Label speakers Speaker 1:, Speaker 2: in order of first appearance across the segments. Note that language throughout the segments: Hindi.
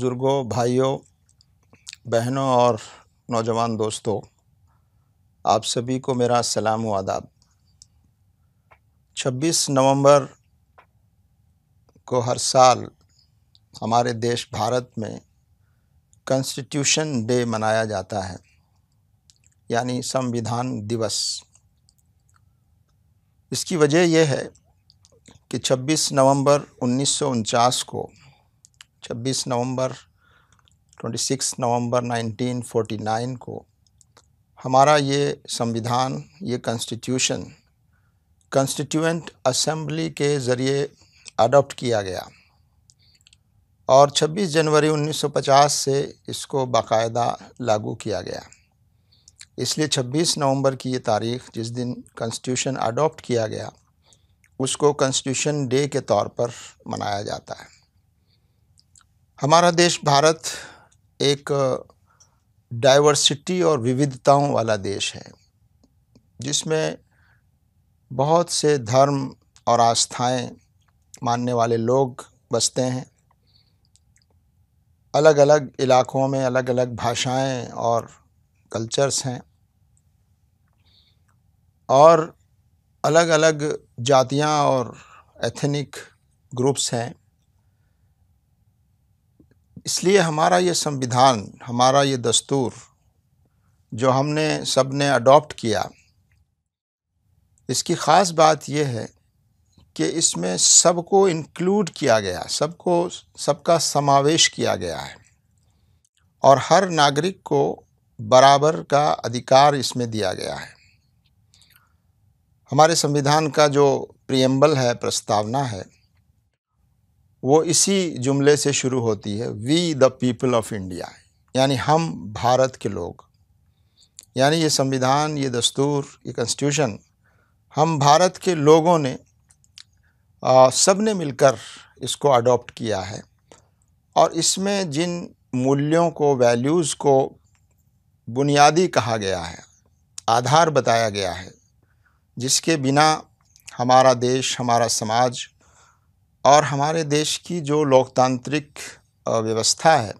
Speaker 1: बुज़ुर्गों भाइयों बहनों और नौजवान दोस्तों आप सभी को मेरा सलाम व आदाब 26 नवंबर को हर साल हमारे देश भारत में कॉन्स्टिट्यूशन डे मनाया जाता है यानी संविधान दिवस इसकी वजह यह है कि 26 नवंबर उन्नीस को 26 नवंबर 26 नवंबर 1949 को हमारा ये संविधान ये कॉन्स्टिट्यूशन कॉन्स्टिट्यूंट असम्बली के ज़रिए अडॉप्ट किया गया और 26 जनवरी 1950 से इसको बाकायदा लागू किया गया इसलिए 26 नवंबर की ये तारीख़ जिस दिन कॉन्स्टिट्यूशन अडॉप्ट किया गया उसको कॉन्स्टिट्यूशन डे के तौर पर मनाया जाता है हमारा देश भारत एक डाइवर्सिटी और विविधताओं वाला देश है जिसमें बहुत से धर्म और आस्थाएं मानने वाले लोग बसते हैं अलग अलग इलाक़ों में अलग अलग भाषाएं और कल्चर्स हैं और अलग अलग जातियां और एथनिक ग्रुप्स हैं इसलिए हमारा ये संविधान हमारा ये दस्तूर जो हमने सब ने अडॉप्ट किया इसकी ख़ास बात यह है कि इसमें सबको इंक्लूड किया गया सबको सबका समावेश किया गया है और हर नागरिक को बराबर का अधिकार इसमें दिया गया है हमारे संविधान का जो प्रियम्बल है प्रस्तावना है वो इसी जुमले से शुरू होती है we the people of India यानी हम भारत के लोग यानी ये संविधान ये दस्तूर ये कॉन्स्टिट्यूशन हम भारत के लोगों ने सब ने मिलकर इसको अडॉप्ट किया है और इसमें जिन मूल्यों को वैल्यूज़ को बुनियादी कहा गया है आधार बताया गया है जिसके बिना हमारा देश हमारा समाज और हमारे देश की जो लोकतांत्रिक व्यवस्था है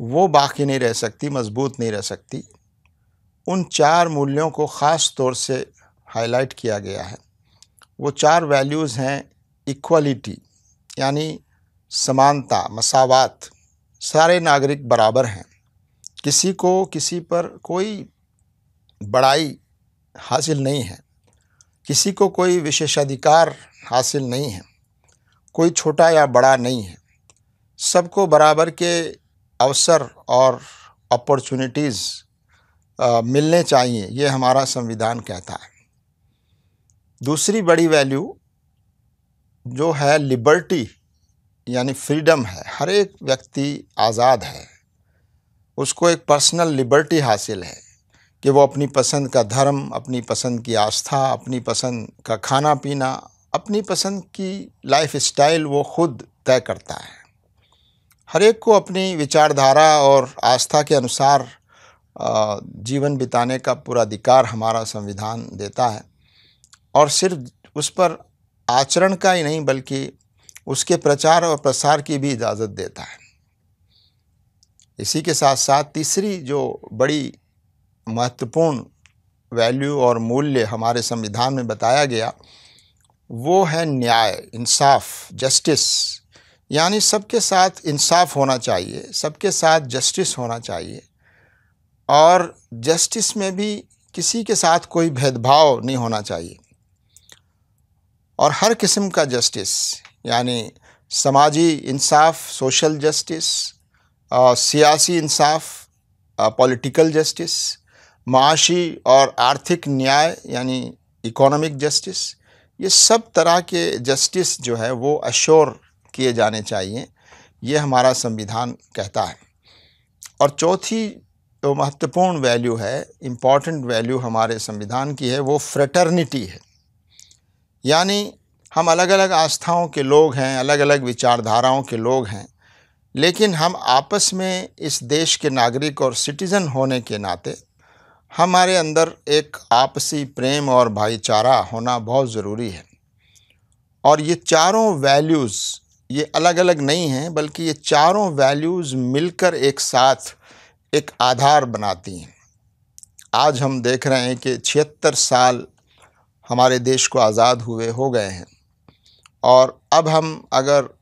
Speaker 1: वो बाकी नहीं रह सकती मजबूत नहीं रह सकती उन चार मूल्यों को ख़ास तौर से हाईलाइट किया गया है वो चार वैल्यूज़ हैं इक्वलिटी यानी समानता मसावत सारे नागरिक बराबर हैं किसी को किसी पर कोई बड़ाई हासिल नहीं है किसी को कोई विशेषाधिकार हासिल नहीं है कोई छोटा या बड़ा नहीं है सबको बराबर के अवसर और अपॉर्चुनिटीज़ मिलने चाहिए ये हमारा संविधान कहता है दूसरी बड़ी वैल्यू जो है लिबर्टी यानी फ्रीडम है हर एक व्यक्ति आज़ाद है उसको एक पर्सनल लिबर्टी हासिल है कि वो अपनी पसंद का धर्म अपनी पसंद की आस्था अपनी पसंद का खाना पीना अपनी पसंद की लाइफ स्टाइल वो खुद तय करता है हर एक को अपनी विचारधारा और आस्था के अनुसार जीवन बिताने का पूरा अधिकार हमारा संविधान देता है और सिर्फ उस पर आचरण का ही नहीं बल्कि उसके प्रचार और प्रसार की भी इजाज़त देता है इसी के साथ साथ तीसरी जो बड़ी महत्वपूर्ण वैल्यू और मूल्य हमारे संविधान में बताया गया वो है न्याय इंसाफ जस्टिस यानी सबके साथ इंसाफ होना चाहिए सबके साथ जस्टिस होना चाहिए और जस्टिस में भी किसी के साथ कोई भेदभाव नहीं होना चाहिए और हर किस्म का जस्टिस यानी समाजी इंसाफ सोशल जस्टिस सियासी इंसाफ पॉलिटिकल जस्टिस माशी और आर्थिक न्याय यानी इकोनॉमिक जस्टिस ये सब तरह के जस्टिस जो है वो अश्योर किए जाने चाहिए ये हमारा संविधान कहता है और चौथी जो महत्वपूर्ण वैल्यू है इम्पॉर्टेंट वैल्यू हमारे संविधान की है वो फ्रेटर्निटी है यानी हम अलग अलग आस्थाओं के लोग हैं अलग अलग विचारधाराओं के लोग हैं लेकिन हम आपस में इस देश के नागरिक और सिटीज़न होने के नाते हमारे अंदर एक आपसी प्रेम और भाईचारा होना बहुत ज़रूरी है और ये चारों वैल्यूज़ ये अलग अलग नहीं हैं बल्कि ये चारों वैल्यूज़ मिलकर एक साथ एक आधार बनाती हैं आज हम देख रहे हैं कि छिहत्तर साल हमारे देश को आज़ाद हुए हो गए हैं और अब हम अगर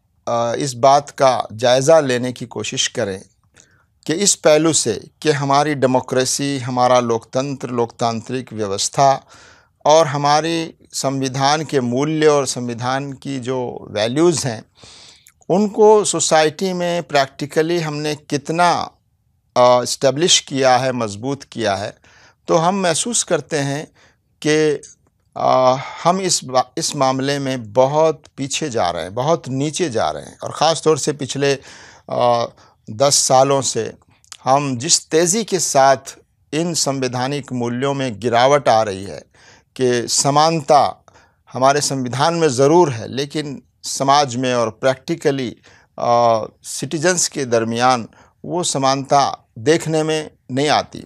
Speaker 1: इस बात का जायज़ा लेने की कोशिश करें कि इस पहलू से कि हमारी डेमोक्रेसी हमारा लोकतंत्र लोकतांत्रिक व्यवस्था और हमारी संविधान के मूल्य और संविधान की जो वैल्यूज़ हैं उनको सोसाइटी में प्रैक्टिकली हमने कितना इस्टेब्लिश किया है मजबूत किया है तो हम महसूस करते हैं कि आ, हम इस इस मामले में बहुत पीछे जा रहे हैं बहुत नीचे जा रहे हैं और ख़ास तौर से पिछले आ, दस सालों से हम जिस तेज़ी के साथ इन संवैधानिक मूल्यों में गिरावट आ रही है कि समानता हमारे संविधान में ज़रूर है लेकिन समाज में और प्रैक्टिकली सिटीजन्स के दरमियान वो समानता देखने में नहीं आती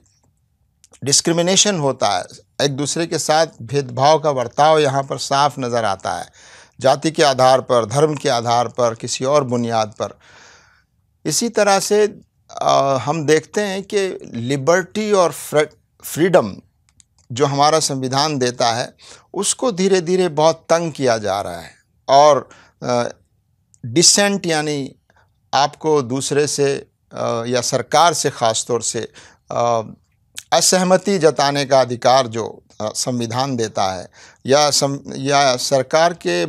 Speaker 1: डिस्क्रिमिनेशन होता है एक दूसरे के साथ भेदभाव का बर्ताव यहाँ पर साफ नज़र आता है जाति के आधार पर धर्म के आधार पर किसी और बुनियाद पर इसी तरह से आ, हम देखते हैं कि लिबर्टी और फ्रीडम जो हमारा संविधान देता है उसको धीरे धीरे बहुत तंग किया जा रहा है और डिसेंट यानी आपको दूसरे से आ, या सरकार से ख़ास तौर से आ, असहमति जताने का अधिकार जो संविधान देता है या सम, या सरकार के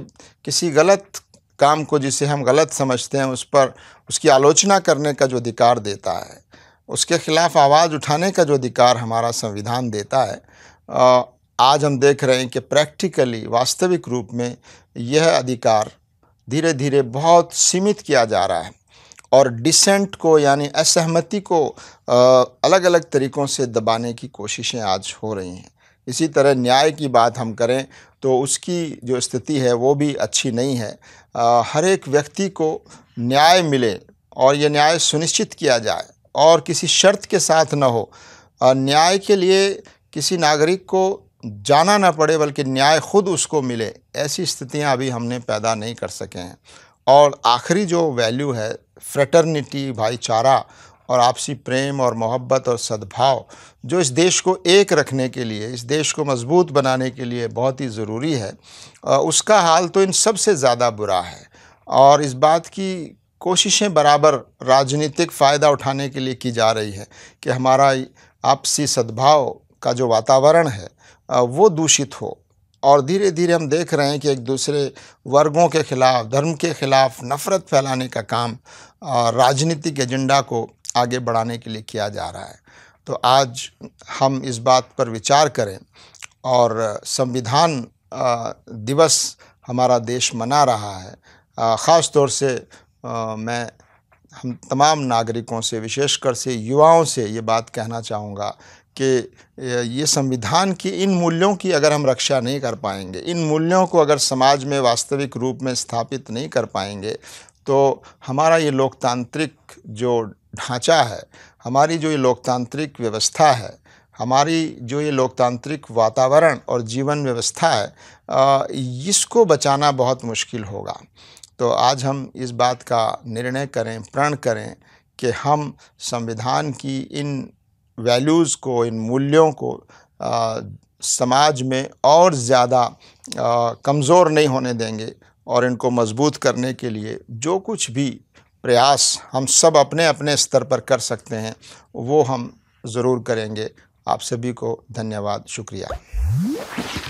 Speaker 1: किसी गलत काम को जिसे हम गलत समझते हैं उस पर उसकी आलोचना करने का जो अधिकार देता है उसके खिलाफ आवाज़ उठाने का जो अधिकार हमारा संविधान देता है आज हम देख रहे हैं कि प्रैक्टिकली वास्तविक रूप में यह अधिकार धीरे धीरे बहुत सीमित किया जा रहा है और डिसेंट को यानी असहमति को अलग अलग तरीक़ों से दबाने की कोशिशें आज हो रही हैं इसी तरह न्याय की बात हम करें तो उसकी जो स्थिति है वो भी अच्छी नहीं है आ, हर एक व्यक्ति को न्याय मिले और ये न्याय सुनिश्चित किया जाए और किसी शर्त के साथ न हो न्याय के लिए किसी नागरिक को जाना ना पड़े बल्कि न्याय खुद उसको मिले ऐसी स्थितियां अभी हमने पैदा नहीं कर सके हैं और आखिरी जो वैल्यू है फ्रेटर्निटी भाईचारा और आपसी प्रेम और मोहब्बत और सद्भाव जो इस देश को एक रखने के लिए इस देश को मजबूत बनाने के लिए बहुत ही ज़रूरी है उसका हाल तो इन सबसे ज़्यादा बुरा है और इस बात की कोशिशें बराबर राजनीतिक फ़ायदा उठाने के लिए की जा रही है कि हमारा आपसी सद्भाव का जो वातावरण है वो दूषित हो और धीरे धीरे हम देख रहे हैं कि एक दूसरे वर्गों के ख़िलाफ़ धर्म के ख़िलाफ़ नफ़रत फैलाने का काम राजनीतिक एजेंडा को आगे बढ़ाने के लिए किया जा रहा है तो आज हम इस बात पर विचार करें और संविधान दिवस हमारा देश मना रहा है ख़ास तौर से मैं हम तमाम नागरिकों से विशेषकर से युवाओं से ये बात कहना चाहूँगा कि ये संविधान की इन मूल्यों की अगर हम रक्षा नहीं कर पाएंगे इन मूल्यों को अगर समाज में वास्तविक रूप में स्थापित नहीं कर पाएंगे तो हमारा ये लोकतांत्रिक जो ढांचा है हमारी जो ये लोकतांत्रिक व्यवस्था है हमारी जो ये लोकतांत्रिक वातावरण और जीवन व्यवस्था है इसको बचाना बहुत मुश्किल होगा तो आज हम इस बात का निर्णय करें प्रण करें कि हम संविधान की इन वैल्यूज़ को इन मूल्यों को आ, समाज में और ज़्यादा कमज़ोर नहीं होने देंगे और इनको मजबूत करने के लिए जो कुछ भी प्रयास हम सब अपने अपने स्तर पर कर सकते हैं वो हम ज़रूर करेंगे आप सभी को धन्यवाद शुक्रिया